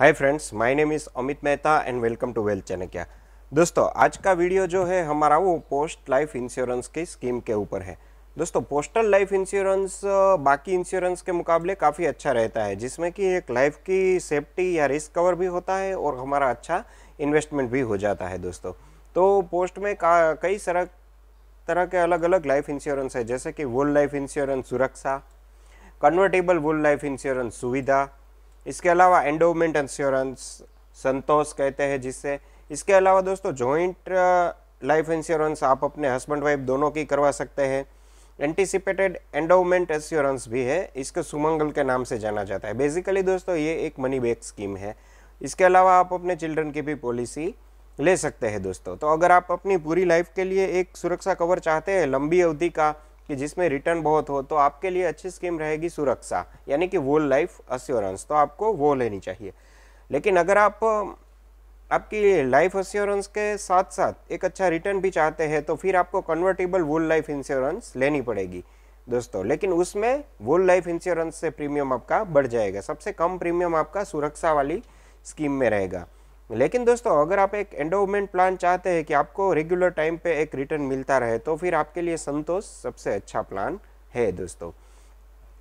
hi friends my name is Amit Mehta and welcome to wealth क्या दोस्तों आज का वीडियो जो है हमारा वो पोस्ट लाइफ इंश्योरेंस की स्कीम के ऊपर है दोस्तों पोस्टल लाइफ इंश्योरेंस बाकी इंश्योरेंस के मुकाबले काफ़ी अच्छा रहता है जिसमें कि एक लाइफ की सेफ्टी या रिस्क कवर भी होता है और हमारा अच्छा इन्वेस्टमेंट भी हो जाता है दोस्तों तो पोस्ट में कई सरक तरह के अलग अलग लाइफ इंश्योरेंस है जैसे कि वुल लाइफ इंश्योरेंस सुरक्षा कन्वर्टेबल वुल लाइफ इंश्योरेंस सुविधा इसके अलावा एंडोमेंट इंश्योरेंस संतोष कहते हैं जिससे इसके अलावा दोस्तों जॉइंट लाइफ इंश्योरेंस आप अपने हस्बैंड वाइफ दोनों की करवा सकते हैं एंटिसिपेटेड एंडोमेंट इंश्योरेंस भी है इसको सुमंगल के नाम से जाना जाता है बेसिकली दोस्तों ये एक मनी बैक स्कीम है इसके अलावा आप अपने चिल्ड्रन की भी पॉलिसी ले सकते हैं दोस्तों तो अगर आप अपनी पूरी लाइफ के लिए एक सुरक्षा कवर चाहते हैं लंबी अवधि का कि जिसमें रिटर्न बहुत हो तो आपके लिए अच्छी स्कीम रहेगी सुरक्षा यानी कि वो लाइफ अश्योरेंस तो आपको वो लेनी चाहिए लेकिन अगर आप आपकी लाइफ इंश्योरेंस के साथ साथ एक अच्छा रिटर्न भी चाहते हैं तो फिर आपको कन्वर्टेबल वुल लाइफ इंश्योरेंस लेनी पड़ेगी दोस्तों लेकिन उसमें वुल लाइफ इंश्योरेंस से प्रीमियम आपका बढ़ जाएगा सबसे कम प्रीमियम आपका सुरक्षा वाली स्कीम में रहेगा लेकिन दोस्तों अगर आप एक एंडोमेंट प्लान चाहते हैं कि आपको रेगुलर टाइम पे एक रिटर्न मिलता रहे तो फिर आपके लिए संतोष सबसे अच्छा प्लान है दोस्तों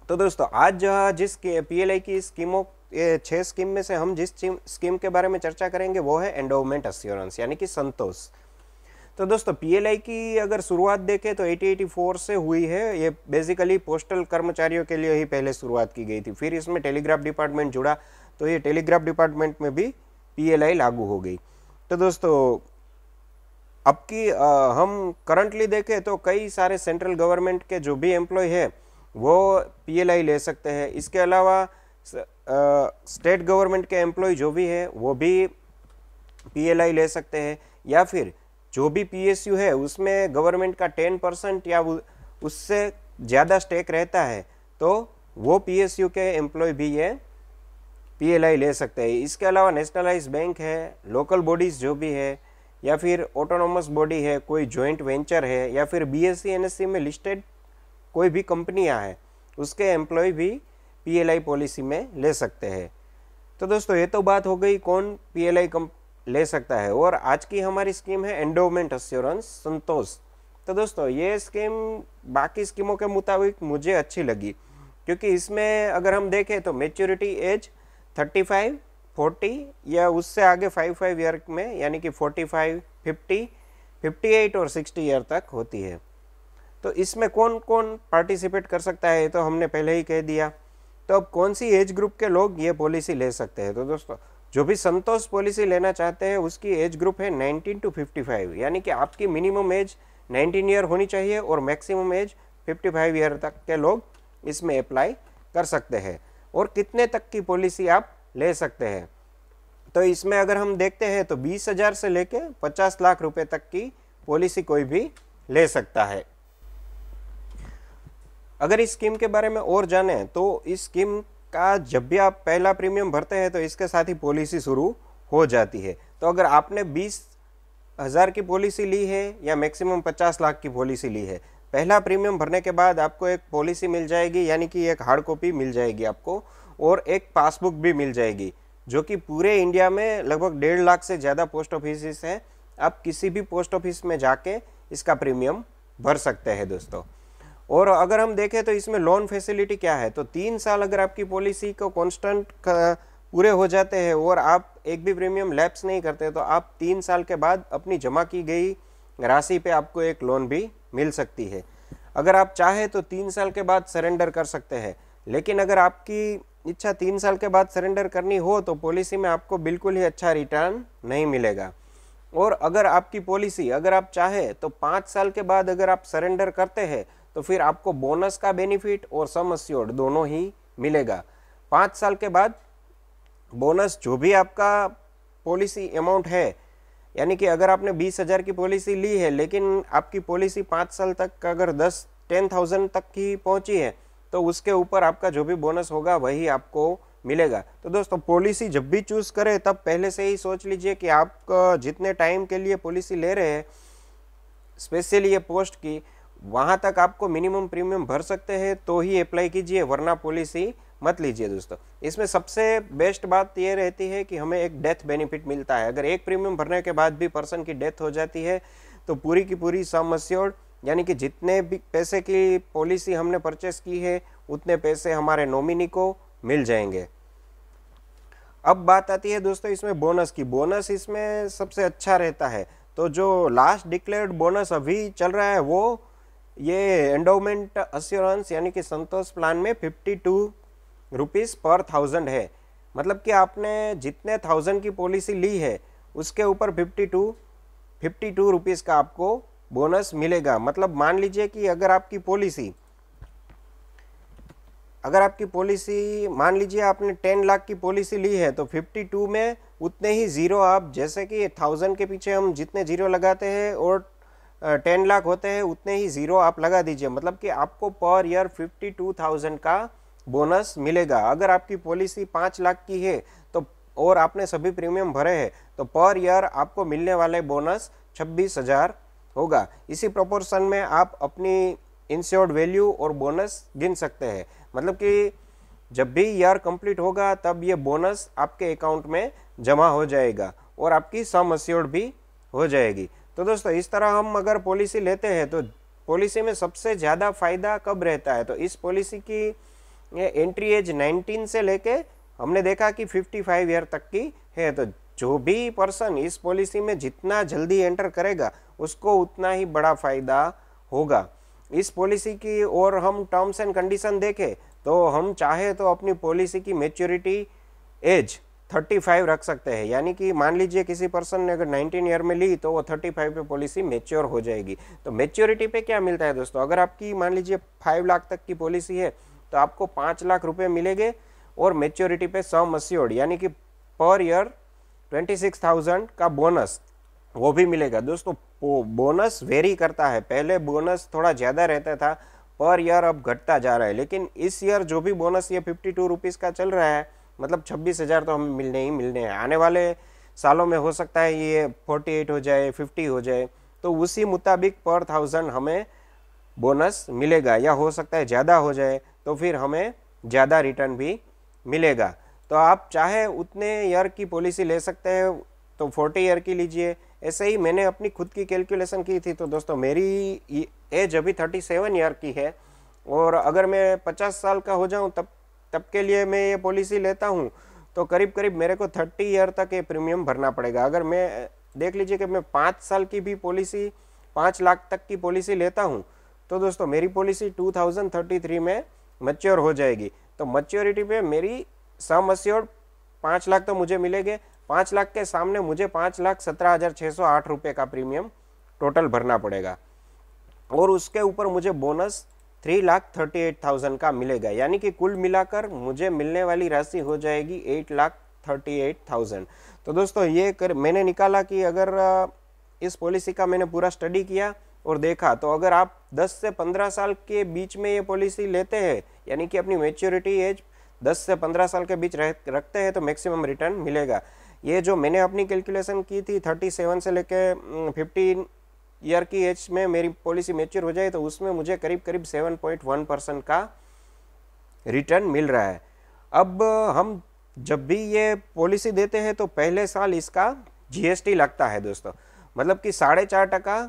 तो दोस्तों आज जिस पीएलआई की स्कीमों ये स्कीम में से हम जिस स्कीम के बारे में चर्चा करेंगे वो है एंडोमेंट अश्योरेंस यानी कि संतोष तो दोस्तों पीएलआई की अगर शुरुआत देखें तो 1884 से हुई है ये बेसिकली पोस्टल कर्मचारियों के लिए ही पहले शुरुआत की गई थी फिर इसमें टेलीग्राफ डिपार्टमेंट जुड़ा तो ये टेलीग्राफ डिपार्टमेंट में भी पीएलआई लागू हो गई तो दोस्तों अब की हम करंटली देखें तो कई सारे सेंट्रल गवर्नमेंट के जो भी एम्प्लॉय है वो पीएलआई ले सकते हैं इसके अलावा स्टेट गवर्नमेंट के एम्प्लॉय जो भी है वो भी पीएलआई ले सकते हैं या फिर जो भी पीएसयू है उसमें गवर्नमेंट का टेन परसेंट या उससे ज़्यादा स्टेक रहता है तो वो पीएसयू के एम्प्लॉय भी ये पीएलआई ले सकते हैं इसके अलावा नेशनलाइज बैंक है लोकल बॉडीज़ जो भी है या फिर ऑटोनोमस बॉडी है कोई जॉइंट वेंचर है या फिर बीएससी एनएससी e, e में लिस्टेड कोई भी कंपनियां हैं उसके एम्प्लॉय भी पीएलआई पॉलिसी में ले सकते हैं तो दोस्तों ये तो बात हो गई कौन पीएलआई कंप ले सकता है और आज की हमारी स्कीम है एंडोमेंट अश्योरेंस संतोष तो दोस्तों ये स्कीम बाकी स्कीमों के मुताबिक मुझे अच्छी लगी क्योंकि इसमें अगर हम देखें तो maturity age thirty five forty या उससे आगे फाइव फाइव ईयर में यानी कि forty five fifty fifty eight और सिक्सटी ईयर तक होती है तो इसमें कौन कौन पार्टिसिपेट कर सकता है ये तो हमने पहले ही कह दिया तो अब कौन सी एज ग्रुप के लोग ये पॉलिसी ले सकते हैं तो दोस्तों जो भी संतोष पॉलिसी लेना चाहते हैं उसकी एज ग्रुप है 19 टू 55 यानी कि आपकी मिनिमम एज 19 ईयर होनी चाहिए और मैक्सिमम एज 55 ईयर तक के लोग इसमें अप्लाई कर सकते हैं और कितने तक की पॉलिसी आप ले सकते हैं तो इसमें अगर हम देखते हैं तो बीस हजार से लेके पचास लाख रुपए तक की पॉलिसी कोई भी ले सकता है अगर इस स्कीम के बारे में और जाने तो इस स्कीम का जब भी आप पहला प्रीमियम भरते हैं तो इसके साथ ही पॉलिसी शुरू हो जाती है तो अगर आपने बीस हज़ार की पॉलिसी ली है या मैक्सिमम पचास लाख की पॉलिसी ली है पहला प्रीमियम भरने के बाद आपको एक पॉलिसी मिल जाएगी यानी कि एक हार्ड कॉपी मिल जाएगी आपको और एक पासबुक भी मिल जाएगी जो कि पूरे इंडिया में लगभग डेढ़ लाख से ज़्यादा पोस्ट ऑफिस हैं आप किसी भी पोस्ट ऑफिस में जाके इसका प्रीमियम भर सकते हैं दोस्तों और अगर हम देखें तो इसमें लोन फैसिलिटी क्या है तो तीन साल अगर आपकी पॉलिसी को कॉन्स्टेंट पूरे हो जाते हैं और आप एक भी प्रीमियम लैप्स नहीं करते तो आप तीन साल के बाद अपनी जमा की गई राशि पे आपको एक लोन भी मिल सकती है अगर आप चाहे तो तीन साल के बाद सरेंडर कर सकते हैं लेकिन अगर आपकी इच्छा तीन साल के बाद सरेंडर करनी हो तो पॉलिसी में आपको बिल्कुल ही अच्छा रिटर्न नहीं मिलेगा और अगर आपकी पॉलिसी अगर आप चाहे तो पाँच साल के बाद अगर आप सरेंडर करते हैं तो फिर आपको बोनस का बेनिफिट और सम दोनों ही मिलेगा पाँच साल के बाद बोनस जो भी आपका पॉलिसी अमाउंट है यानी कि अगर आपने बीस हज़ार की पॉलिसी ली है लेकिन आपकी पॉलिसी पाँच साल तक अगर दस टेन थाउजेंड तक की पहुंची है तो उसके ऊपर आपका जो भी बोनस होगा वही आपको मिलेगा तो दोस्तों पॉलिसी जब भी चूज़ करें तब पहले से ही सोच लीजिए कि आप जितने टाइम के लिए पॉलिसी ले रहे हैं स्पेशली ये पोस्ट की वहाँ तक आपको मिनिमम प्रीमियम भर सकते हैं तो ही अप्लाई कीजिए वरना पॉलिसी मत लीजिए दोस्तों इसमें सबसे बेस्ट बात यह रहती है कि हमें एक डेथ बेनिफिट मिलता है अगर एक प्रीमियम भरने के बाद भी पर्सन की डेथ हो जाती है तो पूरी की पूरी सम यानी कि जितने भी पैसे की पॉलिसी हमने परचेस की है उतने पैसे हमारे नॉमिनी को मिल जाएंगे अब बात आती है दोस्तों इसमें बोनस की बोनस इसमें सबसे अच्छा रहता है तो जो लास्ट डिक्लेयर्ड बोनस अभी चल रहा है वो ये एंडोमेंट अश्योरेंस यानी कि संतोष प्लान में 52 रुपीज़ पर थाउजेंड है मतलब कि आपने जितने थाउजेंड की पॉलिसी ली है उसके ऊपर fifty two fifty two rupees का आपको बोनस मिलेगा मतलब मान लीजिए कि अगर आपकी पॉलिसी अगर आपकी पॉलिसी मान लीजिए आपने टेन लाख की पॉलिसी ली है तो फिफ्टी टू में उतने ही ज़ीरो आप जैसे कि थाउजेंड के पीछे हम जितने ज़ीरो लगाते हैं और टेन लाख होते हैं उतने ही ज़ीरो आप लगा दीजिए मतलब कि आपको per year fifty two thousand का बोनस मिलेगा अगर आपकी पॉलिसी पाँच लाख की है तो और आपने सभी प्रीमियम भरे हैं तो पर ईयर आपको मिलने वाले बोनस छब्बीस हज़ार होगा इसी प्रोपोर्शन में आप अपनी इंश्योर्ड वैल्यू और बोनस गिन सकते हैं मतलब कि जब भी ईयर कंप्लीट होगा तब ये बोनस आपके अकाउंट में जमा हो जाएगा और आपकी सम अस्योर्ड भी हो जाएगी तो दोस्तों इस तरह हम अगर पॉलिसी लेते हैं तो पॉलिसी में सबसे ज़्यादा फायदा कब रहता है तो इस पॉलिसी की ये एंट्री एज 19 से लेके हमने देखा कि 55 ईयर तक की है तो जो भी पर्सन इस पॉलिसी में जितना जल्दी एंटर करेगा उसको उतना ही बड़ा फायदा होगा इस पॉलिसी की और हम टर्म्स एंड कंडीशन देखें तो हम चाहे तो अपनी पॉलिसी की मेच्योरिटी एज 35 रख सकते हैं यानी कि मान लीजिए किसी पर्सन ने अगर 19 ईयर में ली तो वो 35 पे पॉलिसी मेच्योर हो जाएगी तो मेच्योरिटी पे क्या मिलता है दोस्तों अगर आपकी मान लीजिए 5 लाख तक की पॉलिसी है तो आपको पाँच लाख रुपये मिलेंगे और मेच्योरिटी पे सौ मस्योड यानी कि per year twenty six thousand का बोनस वो भी मिलेगा दोस्तों बोनस वेरी करता है पहले बोनस थोड़ा ज़्यादा रहता था पर ईयर अब घटता जा रहा है लेकिन इस ईयर जो भी बोनस ये फिफ्टी टू रुपीज़ का चल रहा है मतलब छब्बीस हज़ार तो हमें मिलने ही मिलने हैं आने वाले सालों में हो सकता है ये फोर्टी एट हो जाए फिफ्टी हो जाए तो उसी मुताबिक पर थाउजेंड हमें बोनस मिलेगा या हो सकता है ज़्यादा हो जाए तो फिर हमें ज़्यादा रिटर्न भी मिलेगा तो आप चाहे उतने ईयर की पॉलिसी ले सकते हैं तो फोर्टी ईयर की लीजिए ऐसे ही मैंने अपनी खुद की कैलकुलेशन की थी तो दोस्तों मेरी एज अभी थर्टी सेवन ईयर की है और अगर मैं पचास साल का हो जाऊं तब तब के लिए मैं ये पॉलिसी लेता हूं तो करीब करीब मेरे को थर्टी ईयर तक ये प्रीमियम भरना पड़ेगा अगर मैं देख लीजिए कि मैं पाँच साल की भी पॉलिसी पाँच लाख तक की पॉलिसी लेता हूँ तो दोस्तों मेरी पॉलिसी टू में मच्योर हो जाएगी तो मच्योरिटी पे मेरी सम समस्योर पाँच लाख तो मुझे मिलेंगे पाँच लाख के सामने मुझे पाँच लाख सत्रह हज़ार छः सौ आठ रुपये का प्रीमियम टोटल भरना पड़ेगा और उसके ऊपर मुझे bonus three lakh thirty eight thousand का मिलेगा यानी कि कुल मिलाकर मुझे मिलने वाली राशि हो जाएगी eight lakh thirty eight thousand तो दोस्तों ये कर मैंने निकाला कि अगर इस पॉलिसी का मैंने पूरा स्टडी किया और देखा तो अगर आप 10 से 15 साल के बीच में ये पॉलिसी लेते हैं यानी कि अपनी मेच्योरिटी एज 10 से 15 साल के बीच रह रखते हैं तो मैक्सिमम रिटर्न मिलेगा ये जो मैंने अपनी कैलकुलेशन की थी 37 से लेके 15 ईयर की एज में मेरी पॉलिसी मेच्योर हो जाए तो उसमें मुझे करीब करीब 7.1 परसेंट का रिटर्न मिल रहा है अब हम जब भी ये पॉलिसी देते हैं तो पहले साल इसका जीएसटी लगता है दोस्तों मतलब कि साढ़े चार टका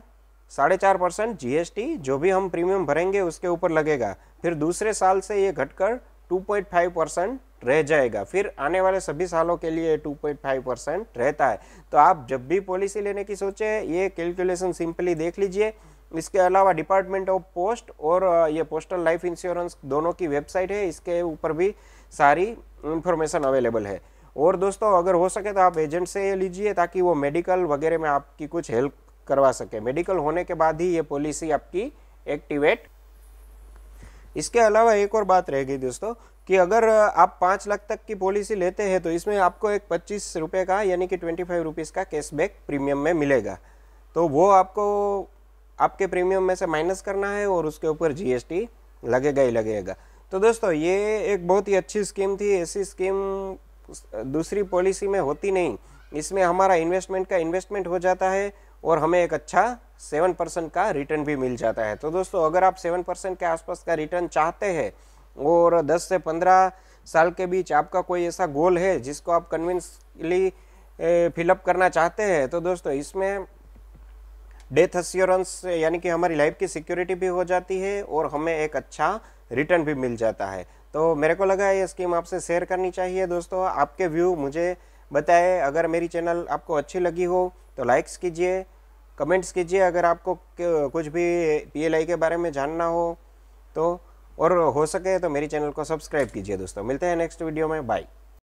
साढ़े चार परसेंट जी जो भी हम प्रीमियम भरेंगे उसके ऊपर लगेगा फिर दूसरे साल से ये घटकर 2.5 परसेंट रह जाएगा फिर आने वाले सभी सालों के लिए 2.5 परसेंट रहता है तो आप जब भी पॉलिसी लेने की सोचे ये कैलकुलेशन सिंपली देख लीजिए इसके अलावा डिपार्टमेंट ऑफ पोस्ट और ये पोस्टल लाइफ इंश्योरेंस दोनों की वेबसाइट है इसके ऊपर भी सारी इंफॉर्मेशन अवेलेबल है और दोस्तों अगर हो सके तो आप एजेंट से लीजिए ताकि वो मेडिकल वगैरह में आपकी कुछ हेल्प करवा सके मेडिकल होने के बाद ही ये पॉलिसी आपकी एक्टिवेट इसके अलावा एक और बात रहेगी दोस्तों कि अगर आप पाँच लाख तक की पॉलिसी लेते हैं तो इसमें आपको एक पच्चीस रुपये का यानी कि ट्वेंटी फाइव रुपीज़ का कैशबैक प्रीमियम में मिलेगा तो वो आपको आपके प्रीमियम में से माइनस करना है और उसके ऊपर जीएसटी लगेगा ही लगेगा तो दोस्तों ये एक बहुत ही अच्छी स्कीम थी ऐसी स्कीम दूसरी पॉलिसी में होती नहीं इसमें हमारा इन्वेस्टमेंट का इन्वेस्टमेंट हो जाता है और हमें एक अच्छा सेवन परसेंट का रिटर्न भी मिल जाता है तो दोस्तों अगर आप सेवन परसेंट के आसपास का रिटर्न चाहते हैं और दस से पंद्रह साल के बीच आपका कोई ऐसा गोल है जिसको आप कन्विंसली फिलअप करना चाहते हैं तो दोस्तों इसमें डेथ अश्योरेंस यानी कि हमारी लाइफ की सिक्योरिटी भी हो जाती है और हमें एक अच्छा रिटर्न भी मिल जाता है तो मेरे को लगा ये स्कीम आपसे शेयर करनी चाहिए दोस्तों आपके व्यू मुझे बताएं अगर मेरी चैनल आपको अच्छी लगी हो तो लाइक्स कीजिए कमेंट्स कीजिए अगर आपको कुछ भी पीएलआई के बारे में जानना हो तो और हो सके तो मेरी चैनल को सब्सक्राइब कीजिए दोस्तों मिलते हैं नेक्स्ट वीडियो में बाय